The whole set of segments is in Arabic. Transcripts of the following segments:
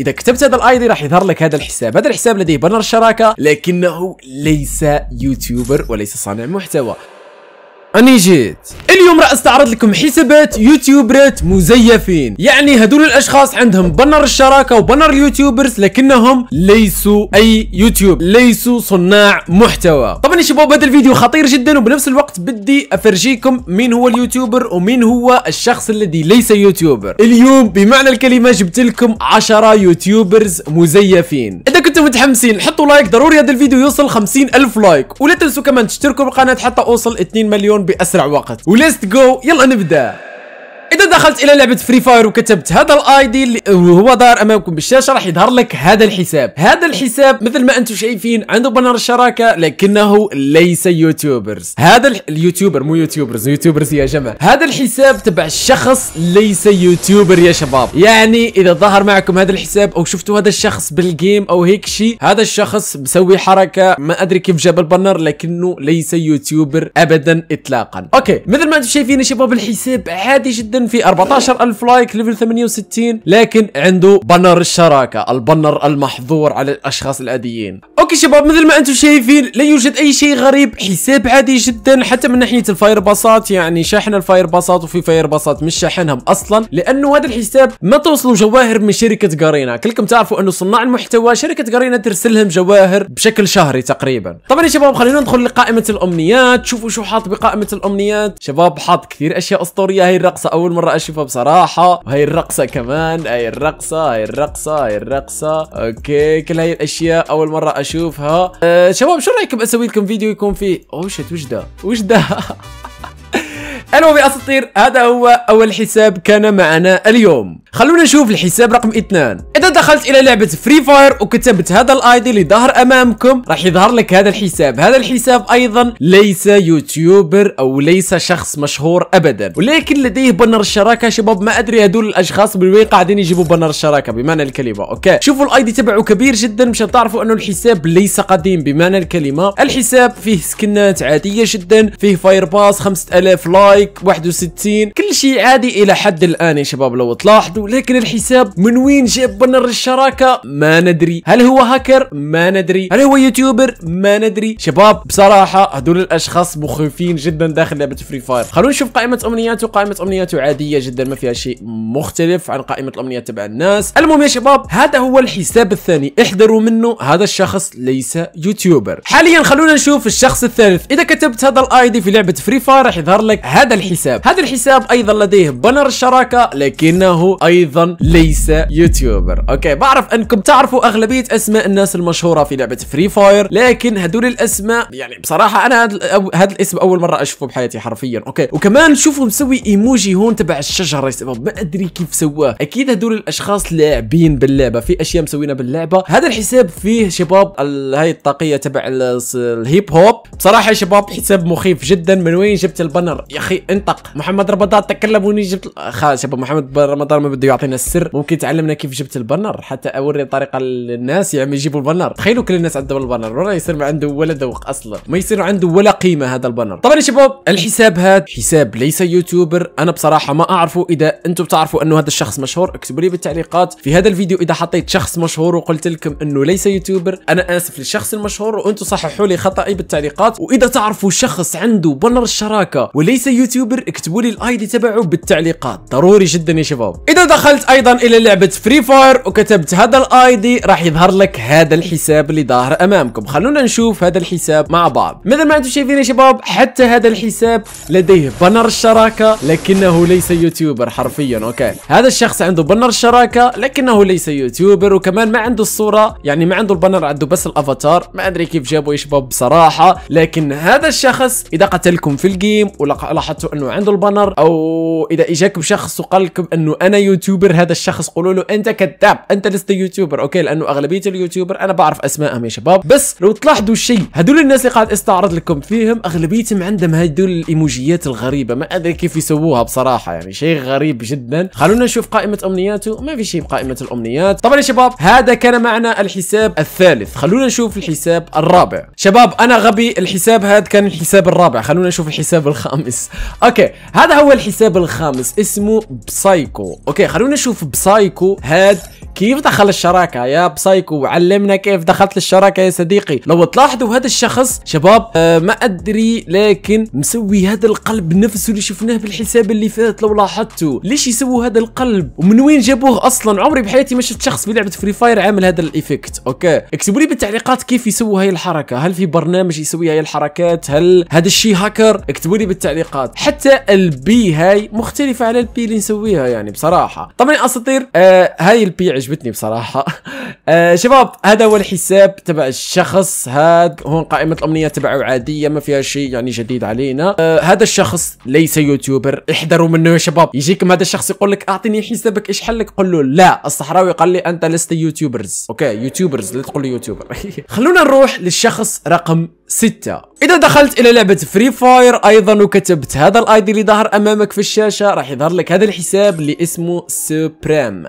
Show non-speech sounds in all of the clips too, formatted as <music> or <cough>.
اذا كتبت هذا الاي دي راح يظهر لك هذا الحساب هذا الحساب لديه بنر الشراكه لكنه ليس يوتيوبر وليس صانع محتوى اني جيت اليوم راح استعرض لكم حسابات يوتيوبرات مزيفين يعني هدول الاشخاص عندهم بنر الشراكه وبنر اليوتيوبرز لكنهم ليسوا اي يوتيوب ليسوا صناع محتوى طبعا يا شباب هذا الفيديو خطير جدا وبنفس الوقت بدي افرجيكم مين هو اليوتيوبر ومين هو الشخص الذي ليس يوتيوبر اليوم بمعنى الكلمه جبت لكم 10 يوتيوبرز مزيفين اذا انتم متحمسين حطوا لايك ضروري هذا الفيديو يوصل 50 الف لايك ولا تنسوا كمان تشتركوا بالقناه حتى اوصل 2 مليون باسرع وقت وليست جو يلا نبدا اذا دخلت الى لعبه فري فاير وكتبت هذا الاي دي اللي هو ظاهر امامكم بالشاشه راح يظهر لك هذا الحساب هذا الحساب مثل ما انتم شايفين عنده بنر الشراكه لكنه ليس يوتيوبرز هذا اليوتيوبر مو يوتيوبرز يوتيوبرز يا جماعه هذا الحساب تبع شخص ليس يوتيوبر يا شباب يعني اذا ظهر معكم هذا الحساب او شفتوا هذا الشخص بالجيم او هيك شيء هذا الشخص مسوي حركه ما ادري كيف جاب البنر لكنه ليس يوتيوبر ابدا اطلاقا اوكي مثل ما انتم شايفين يا شباب الحساب عادي جدا ايدن في 14000 لايك ليفل 68 لكن عنده بنر الشراكه البنر المحظور على الاشخاص العاديين اوكي شباب مثل ما انتم شايفين لا يوجد اي شيء غريب حساب عادي جدا حتى من ناحيه الفاير باصات يعني شحن الفاير باصات وفي فاير باصات مش شاحنهم اصلا لانه هذا الحساب ما توصلوا جواهر من شركه قارينا كلكم تعرفوا انه صناع المحتوى شركه قارينا ترسل لهم جواهر بشكل شهري تقريبا طبعا يا شباب خلينا ندخل لقائمه الامنيات شوفوا شو حاط بقائمه الامنيات شباب حاط كثير اشياء اسطوريه هي الرقصه او اول مره اشوفها بصراحه وهي الرقصه كمان هاي الرقصه هاي الرقصه هاي الرقصه اوكي كل هاي الاشياء اول مره اشوفها أه شباب شو رايكم اسوي لكم فيديو يكون فيه اوه شت وش ده وش ده <laughs> المهم يا اساطير هذا هو اول حساب كان معنا اليوم خلونا نشوف الحساب رقم اثنان اذا دخلت الى لعبه فري فاير وكتبت هذا الاي دي اللي ظهر امامكم راح يظهر لك هذا الحساب هذا الحساب ايضا ليس يوتيوبر او ليس شخص مشهور ابدا ولكن لديه بنر الشراكه شباب ما ادري هدول الاشخاص بالوي قاعدين يجيبوا بنر الشراكه بمعنى الكلمه اوكي شوفوا الاي دي تبعه كبير جدا مش تعرفوا انه الحساب ليس قديم بمعنى الكلمه الحساب فيه سكنات عاديه جدا فيه فاير باس 5000 لايك 61 كل شيء عادي الى حد الان يا شباب لو تلاحظوا ولكن لكن الحساب من وين جاب بنر الشراكة ما ندري هل هو هاكر ما ندري هل هو يوتيوبر ما ندري شباب بصراحة هذول الأشخاص مخيفين جدا داخل لعبة فري فاير خلونا نشوف قائمة أمنياته قائمة أمنياته عادية جدا ما فيها شيء مختلف عن قائمة الأمنيات تبع الناس المهم يا شباب هذا هو الحساب الثاني احذروا منه هذا الشخص ليس يوتيوبر حاليا خلونا نشوف الشخص الثالث اذا كتبت هذا الاي دي في لعبه فري فاير راح يظهر لك هذا الحساب هذا الحساب ايضا لديه بنر الشراكه لكنه ايضا ليس يوتيوبر اوكي بعرف انكم تعرفوا اغلبيه اسماء الناس المشهوره في لعبه فري فاير لكن هدول الاسماء يعني بصراحه انا هذا الاسم اول مره اشوفه بحياتي حرفيا اوكي وكمان شوفوا مسوي ايموجي هون تبع الشجره ما ادري كيف سواه اكيد هدول الاشخاص لاعبين باللعبه في اشياء مسوينها باللعبه هذا الحساب فيه شباب هاي الطاقيه تبع الهيب هوب بصراحه يا شباب حساب مخيف جدا من وين جبت البنر يا اخي انطق محمد رمضان تكلم وين جبت خلاص شباب محمد رمضان ما بده يعطينا السر ممكن تعلمنا كيف جبت البنر حتى اوري طريقه للناس يعني يجيبوا البنر تخيلوا كل الناس عندهم البنر ولا يصير ما عنده ولا ذوق اصلا ما يصير عنده ولا قيمه هذا البنر طبعا يا شباب الحساب هذا حساب ليس يوتيوبر انا بصراحه ما اعرفه اذا انتم بتعرفوا انه هذا الشخص مشهور اكتبوا لي بالتعليقات في هذا الفيديو اذا حطيت شخص مشهور وقلت لكم انه ليس يوتيوبر انا اسف للشخص المشهور وانتم صححوا لي خطأي بالتعليقات واذا تعرفوا شخص عنده بنر الشراكه وليس يوتيوبر اكتبوا لي الاي دي تبعه بالتعليقات ضروري جدا يا شباب اذا دخلت ايضا الى لعبه فري فاير وكتبت هذا الاي دي راح يظهر لك هذا الحساب اللي ظاهر امامكم خلونا نشوف هذا الحساب مع بعض مثل ما انتم شايفين يا شباب حتى هذا الحساب لديه بنر الشراكه لكنه ليس يوتيوبر حرفيا اوكي هذا الشخص عنده بنر الشراكه لكنه ليس يوتيوبر وكمان ما عنده الصوره يعني ما عنده البنر عنده بس الافاتار ما ادري كيف جابوا يا شباب بصراحه لكن هذا الشخص اذا قتلكم في الجيم ولاحظتوا انه عنده البنر او اذا اجاكم شخص وقال لكم انه انا يوتيوبر يوتيوبر هذا الشخص قولوا له انت كذاب انت لست يوتيوبر اوكي لانه اغلبيه اليوتيوبر انا بعرف اسمائهم يا شباب بس لو تلاحظوا شيء هذول الناس اللي قاعد استعرض لكم فيهم اغلبيتهم عندهم هذول الايموجيات الغريبه ما ادري كيف يسووها بصراحه يعني شيء غريب جدا خلونا نشوف قائمه امنياته ما في شيء بقائمه الامنيات طبعا يا شباب هذا كان معنا الحساب الثالث خلونا نشوف الحساب الرابع شباب انا غبي الحساب هذا كان الحساب الرابع خلونا نشوف الحساب الخامس اوكي هذا هو الحساب الخامس اسمه بسايكو اوكي خلونا نشوف بسايكو هاد كيف دخل الشراكة يا بسايكو علمنا كيف دخلت للشراكة يا صديقي لو تلاحظوا هذا الشخص شباب آه ما أدري لكن مسوي هذا القلب نفسه اللي شفناه بالحساب اللي فات لو لاحظتوا ليش يسووا هذا القلب ومن وين جابوه أصلا عمري بحياتي ما شفت شخص بلعبة فري فاير عامل هذا الإيفكت أوكي اكتبوا لي بالتعليقات كيف يسووا هاي الحركة هل في برنامج يسوي هاي الحركات هل هذا الشيء هاكر اكتبوا لي بالتعليقات حتى البي هاي مختلفة على البي اللي نسويها يعني بصراحة بصراحه طبعا يا اساطير آه هاي البي عجبتني بصراحه <laughs> آه شباب هذا هو الحساب تبع الشخص هذا هون قائمه الامنيه تبعه عاديه ما فيها شيء يعني جديد علينا آه هذا الشخص ليس يوتيوبر احذروا منه يا شباب يجيكم هذا الشخص يقول لك اعطيني حسابك ايش حلك قول له لا الصحراوي قال لي انت لست يوتيوبرز اوكي يوتيوبرز لا تقول لي يوتيوبر <laughs> خلونا نروح للشخص رقم ستة إذا دخلت إلى لعبة فري فاير أيضا وكتبت هذا الآيدي اللي ظهر أمامك في الشاشة راح يظهر لك هذا الحساب اللي اسمه سوبريم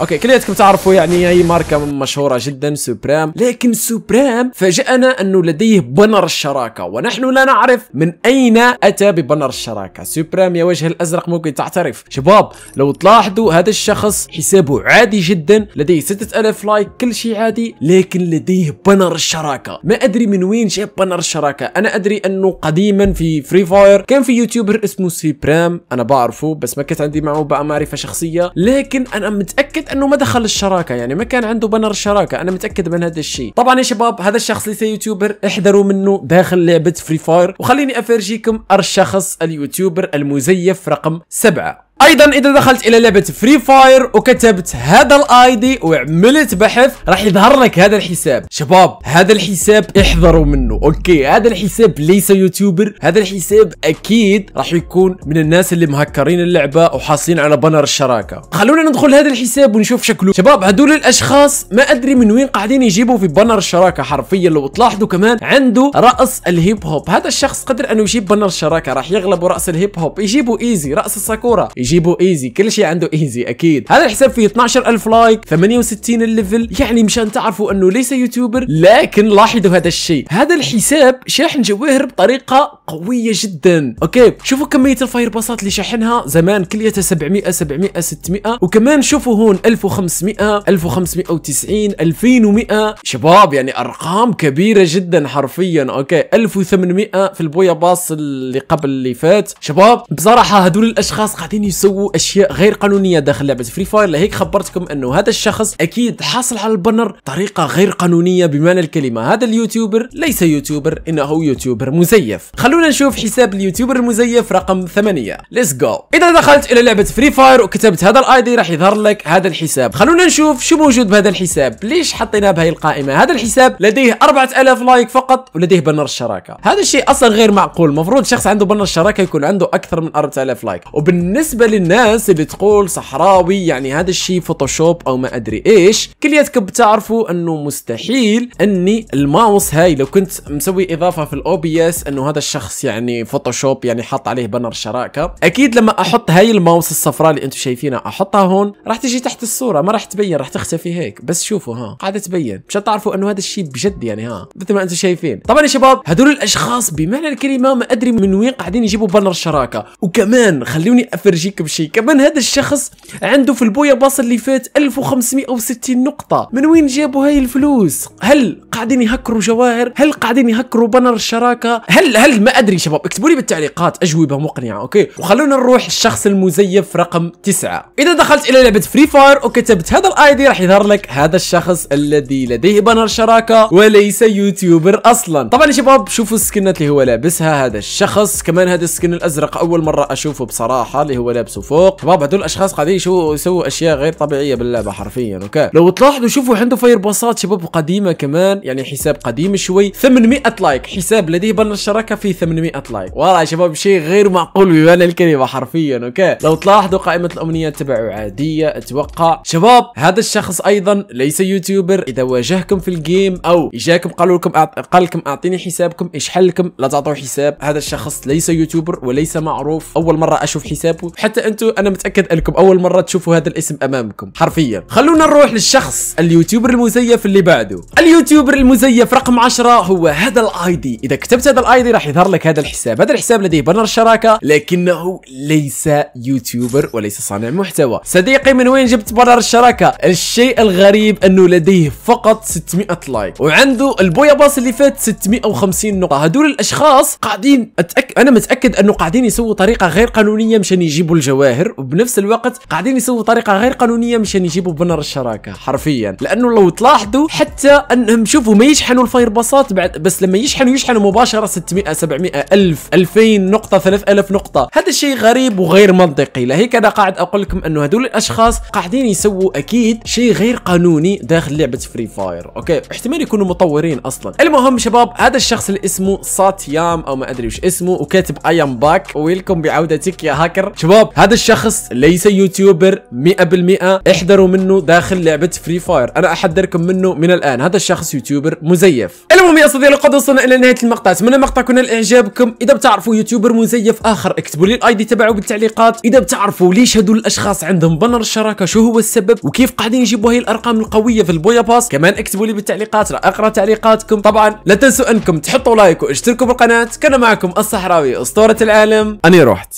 اوكي كلياتكم تعرفوا يعني هي ماركه مشهوره جدا سوبريم لكن سوبريم فاجانا انه لديه بنر الشراكه ونحن لا نعرف من اين اتى ببنر الشراكه سوبريم يا وجه الازرق ممكن تعترف شباب لو تلاحظوا هذا الشخص حسابه عادي جدا لديه 6000 لايك كل شيء عادي لكن لديه بنر الشراكه ما ادري من وين جاب بنر الشراكه انا ادري انه قديما في فري فاير كان في يوتيوبر اسمه سوبريم انا بعرفه بس ما كانت عندي معه بقى معرفه شخصيه الشخصيه لكن انا متاكد انه ما دخل الشراكه يعني ما كان عنده بنر الشراكه انا متاكد من هذا الشيء طبعا يا شباب هذا الشخص ليس يوتيوبر احذروا منه داخل لعبه فري فاير وخليني افرجيكم ارشخص اليوتيوبر المزيف رقم سبعة ايضا اذا دخلت الى لعبه فري فاير وكتبت هذا الاي دي وعملت بحث راح يظهر لك هذا الحساب شباب هذا الحساب احذروا منه اوكي هذا الحساب ليس يوتيوبر هذا الحساب اكيد راح يكون من الناس اللي مهكرين اللعبه وحاصلين على بنر الشراكه خلونا ندخل هذا الحساب ونشوف شكله شباب هذول الاشخاص ما ادري من وين قاعدين يجيبوا في بنر الشراكه حرفيا لو تلاحظوا كمان عنده راس الهيب هوب هذا الشخص قدر انه يجيب بنر الشراكه راح يغلبوا راس الهيب هوب يجيبوا ايزي راس الساكورا يجيبوا ايزي كل شيء عنده ايزي اكيد هذا الحساب فيه 12000 لايك 68 الليفل يعني مشان تعرفوا انه ليس يوتيوبر لكن لاحظوا هذا الشيء هذا الحساب شاحن جواهر بطريقه قويه جدا اوكي شوفوا كميه الفاير باصات اللي شحنها زمان كليتها 700 700 600 وكمان شوفوا هون 1500 1590 2100 شباب يعني ارقام كبيره جدا حرفيا اوكي 1800 في البويا باص اللي قبل اللي فات شباب بصراحه هدول الاشخاص قاعدين يسووا اشياء غير قانونيه داخل لعبه فري فاير لهيك خبرتكم انه هذا الشخص اكيد حاصل على البنر طريقه غير قانونيه بمعنى الكلمه هذا اليوتيوبر ليس يوتيوبر انه يوتيوبر مزيف خلونا نشوف حساب اليوتيوبر المزيف رقم 8 ليتس جو اذا دخلت الى لعبه فري فاير وكتبت هذا الاي دي راح يظهر لك هذا الحساب خلونا نشوف شو موجود بهذا الحساب ليش حطيناه بهي القائمه هذا الحساب لديه 4000 لايك فقط ولديه بنر الشراكه هذا الشيء اصلا غير معقول المفروض شخص عنده بنر الشراكه يكون عنده اكثر من 4000 لايك وبالنسبه للناس اللي تقول صحراوي يعني هذا الشيء فوتوشوب او ما ادري ايش كلياتكم بتعرفوا انه مستحيل اني الماوس هاي لو كنت مسوي اضافه في الاو بي اس انه هذا الشخص شخص يعني فوتوشوب يعني حط عليه بنر شراكه اكيد لما احط هاي الماوس الصفراء اللي انتم شايفينها احطها هون راح تجي تحت الصوره ما راح تبين راح تختفي هيك بس شوفوا ها قاعده تبين مشان تعرفوا انه هذا الشيء بجد يعني ها مثل ما انتم شايفين طبعا يا شباب هدول الاشخاص بمعنى الكلمه ما ادري من وين قاعدين يجيبوا بنر شراكه وكمان خلوني افرجيكم شيء كمان هذا الشخص عنده في البويا باص اللي فات 1560 نقطه من وين جابوا هاي الفلوس هل قاعدين يهكروا جواهر هل قاعدين يهكروا بنر الشراكه هل هل ما ادري شباب اكتبوا لي بالتعليقات اجوبه مقنعه اوكي وخلونا نروح الشخص المزيف رقم تسعة اذا دخلت الى لعبه فري فاير وكتبت هذا الاي دي راح يظهر لك هذا الشخص الذي لديه بانر شراكه وليس يوتيوبر اصلا طبعا يا شباب شوفوا السكنات اللي هو لابسها هذا الشخص كمان هذا السكن الازرق اول مره اشوفه بصراحه اللي هو لابسه فوق شباب هذول الاشخاص قاعدين يسووا اشياء غير طبيعيه باللعبه حرفيا اوكي لو تلاحظوا شوفوا عنده فاير باصات شباب قديمه كمان يعني حساب قديم شوي 800 لايك حساب لديه بانر شراكه في 800 لايك والله يا شباب شيء غير معقول بمعنى الكلمه حرفيا اوكي لو تلاحظوا قائمه الامنيات تبعه عاديه اتوقع شباب هذا الشخص ايضا ليس يوتيوبر اذا واجهكم في الجيم او اجاكم قالوا لكم أعط... قال لكم اعطيني حسابكم اشحن لكم لا تعطوه حساب هذا الشخص ليس يوتيوبر وليس معروف اول مره اشوف حسابه حتى انتم انا متاكد انكم اول مره تشوفوا هذا الاسم امامكم حرفيا خلونا نروح للشخص اليوتيوبر المزيف اللي بعده اليوتيوبر المزيف رقم 10 هو هذا الاي دي اذا كتبت هذا الاي دي راح يظهر لك هذا الحساب هذا الحساب لديه بنر الشراكه لكنه ليس يوتيوبر وليس صانع محتوى صديقي من وين جبت بنر الشراكه الشيء الغريب انه لديه فقط 600 لايك وعنده البويا باص اللي فات 650 نقطه هذول الاشخاص قاعدين أتأك... انا متاكد انه قاعدين يسووا طريقه غير قانونيه مشان يجيبوا الجواهر وبنفس الوقت قاعدين يسووا طريقه غير قانونيه مشان يجيبوا بنر الشراكه حرفيا لانه لو تلاحظوا حتى انهم شوفوا ما يشحنوا الفاير باصات بعد بس لما يشحنوا يشحنوا مباشره 600 700 700 1000 2000 نقطه 3000 نقطه هذا الشيء غريب وغير منطقي لهيك انا قاعد اقول لكم انه هذول الاشخاص قاعدين يسووا اكيد شيء غير قانوني داخل لعبه فري فاير اوكي احتمال يكونوا مطورين اصلا المهم شباب هذا الشخص اللي اسمه ساتيام او ما ادري وش اسمه وكاتب اي ام باك ويلكم بعودتك يا هاكر شباب هذا الشخص ليس يوتيوبر 100% احذروا منه داخل لعبه فري فاير انا احذركم منه من الان هذا الشخص يوتيوبر مزيف المهم يا صديقي لقد وصلنا الى نهايه المقطع اتمنى المقطع كنا الاعجاب اعجابكم اذا بتعرفوا يوتيوبر مزيف اخر اكتبوا لي الاي دي تبعه بالتعليقات اذا بتعرفوا ليش هدول الاشخاص عندهم بنر الشراكه شو هو السبب وكيف قاعدين يجيبوا هاي الارقام القويه في البويا باس كمان اكتبوا لي بالتعليقات راح اقرا تعليقاتكم طبعا لا تنسوا انكم تحطوا لايك واشتركوا بالقناه كان معكم الصحراوي اسطوره العالم اني رحت